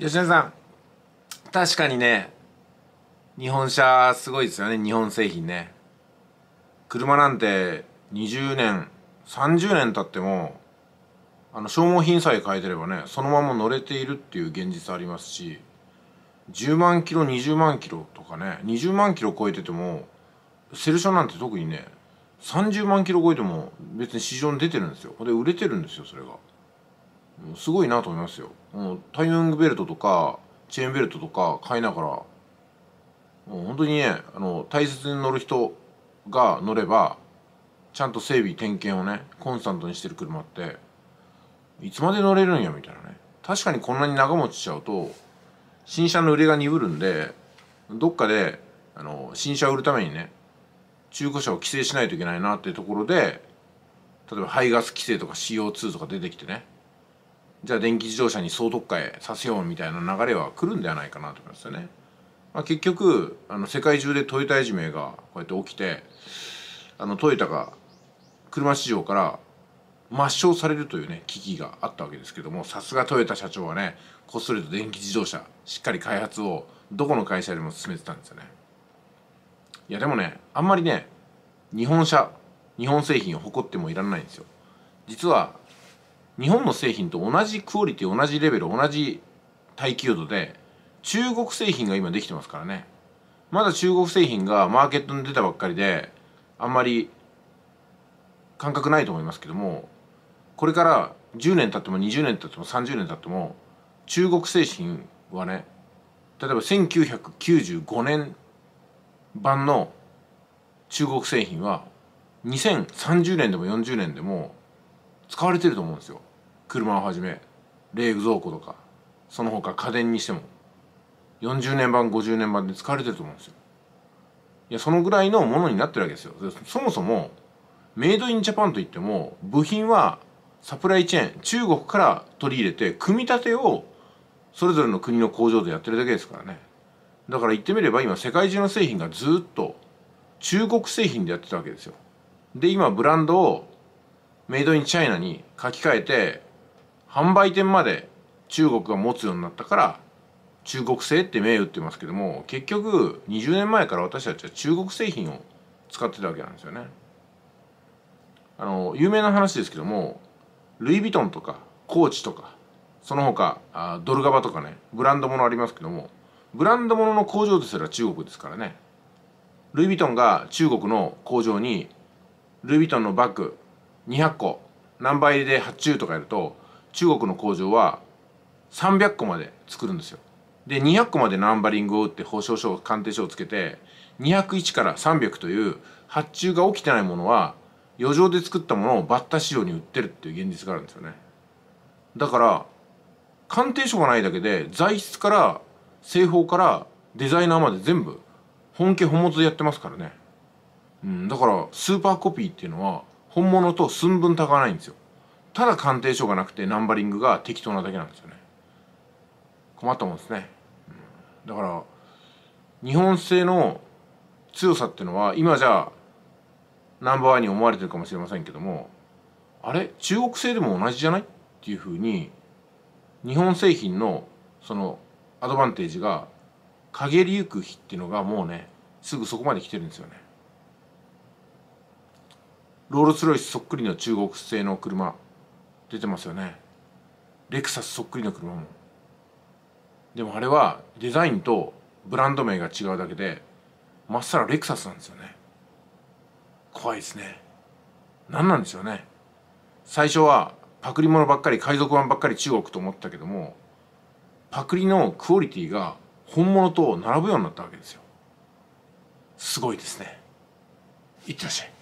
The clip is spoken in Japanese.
吉田さん確かにね日本車すごいですよね日本製品ね車なんて20年30年経ってもあの消耗品さえ変えてればねそのまま乗れているっていう現実ありますし10万キロ20万キロとかね20万キロ超えててもセルションなんて特にね30万キロ超えても別に市場に出てるんですよで売れてるんですよそれがすごいなと思いますよ、うタイミングベルトとかチェーンベルトとか買いながら、もうん、本当にねあの大切に乗る人が乗ればちゃんと整備点検をねコンスタントにしてる車っていつまで乗れるんやみたいなね確かにこんなに長持ちしちゃうと新車の売れが鈍るんでどっかであの新車を売るためにね中古車を規制しないといけないなっていうところで例えば排ガス規制とか CO2 とか出てきてねじゃあ電気自動車に総特化へさせようみたいな流れは来るんではないかなと思いますよね。まあ、結局あの世界中でトヨタいじめがこうやって起きてあのトヨタが車市場から抹消されるというね危機があったわけですけどもさすがトヨタ社長はねこっそりと電気自動車しっかり開発をどこの会社でも進めてたんですよね。いやでもねあんまりね日本車日本製品を誇ってもいらないんですよ。実は日本の製品と同じクオリティ同じレベル同じ耐久度で中国製品が今できてますからねまだ中国製品がマーケットに出たばっかりであんまり感覚ないと思いますけどもこれから10年経っても20年経っても30年経っても中国製品はね例えば1995年版の中国製品は2030年でも40年でも使われてると思うんですよ。車をはじめ冷蔵庫とかその他家電にしても40年版50年版で使われてると思うんですよいやそのぐらいのものになってるわけですよそもそもメイドインジャパンといっても部品はサプライチェーン中国から取り入れて組み立てをそれぞれの国の工場でやってるだけですからねだから言ってみれば今世界中の製品がずっと中国製品でやってたわけですよで今ブランドをメイドインチャイナに書き換えて販売店まで中国が持つようになったから中国製って銘打ってますけども結局20年前から私たちは中国製品を使ってたわけなんですよね。あの有名な話ですけどもルイ・ヴィトンとかコーチとかその他あドルガバとかねブランドものありますけどもブランドものの工場ですら中国ですからねルイ・ヴィトンが中国の工場にルイ・ヴィトンのバッグ200個何倍で発注とかやると中国の工場は300個まで作るんですよで200個までナンバリングを打って保証書鑑定書をつけて201から300という発注が起きてないものは余剰で作ったものをバッタ市場に売ってるっていう現実があるんですよねだから鑑定書がないだけで材質から製法からデザイナーまで全部本家本物でやってますからね、うん、だからスーパーコピーっていうのは本物と寸分たがないんですよただ鑑定書がなくてナンバリングが適当なだけなんですよね困ったもんですね、だから日本製の強さっていうのは今じゃあナンバーワンに思われてるかもしれませんけどもあれ中国製でも同じじゃないっていうふうに日本製品のそのアドバンテージが陰りゆく日っていうのがもうねすぐそこまで来てるんですよね。ロールスロイスそっくりの中国製の車出てますよねレクサスそっくりの車もでもあれはデザインとブランド名が違うだけでまっさらレクサスなんですよね怖いですね何なんですよね最初はパクリものばっかり海賊版ばっかり中国と思ったけどもパクリのクオリティが本物と並ぶようになったわけですよすごいですねいってらっしゃい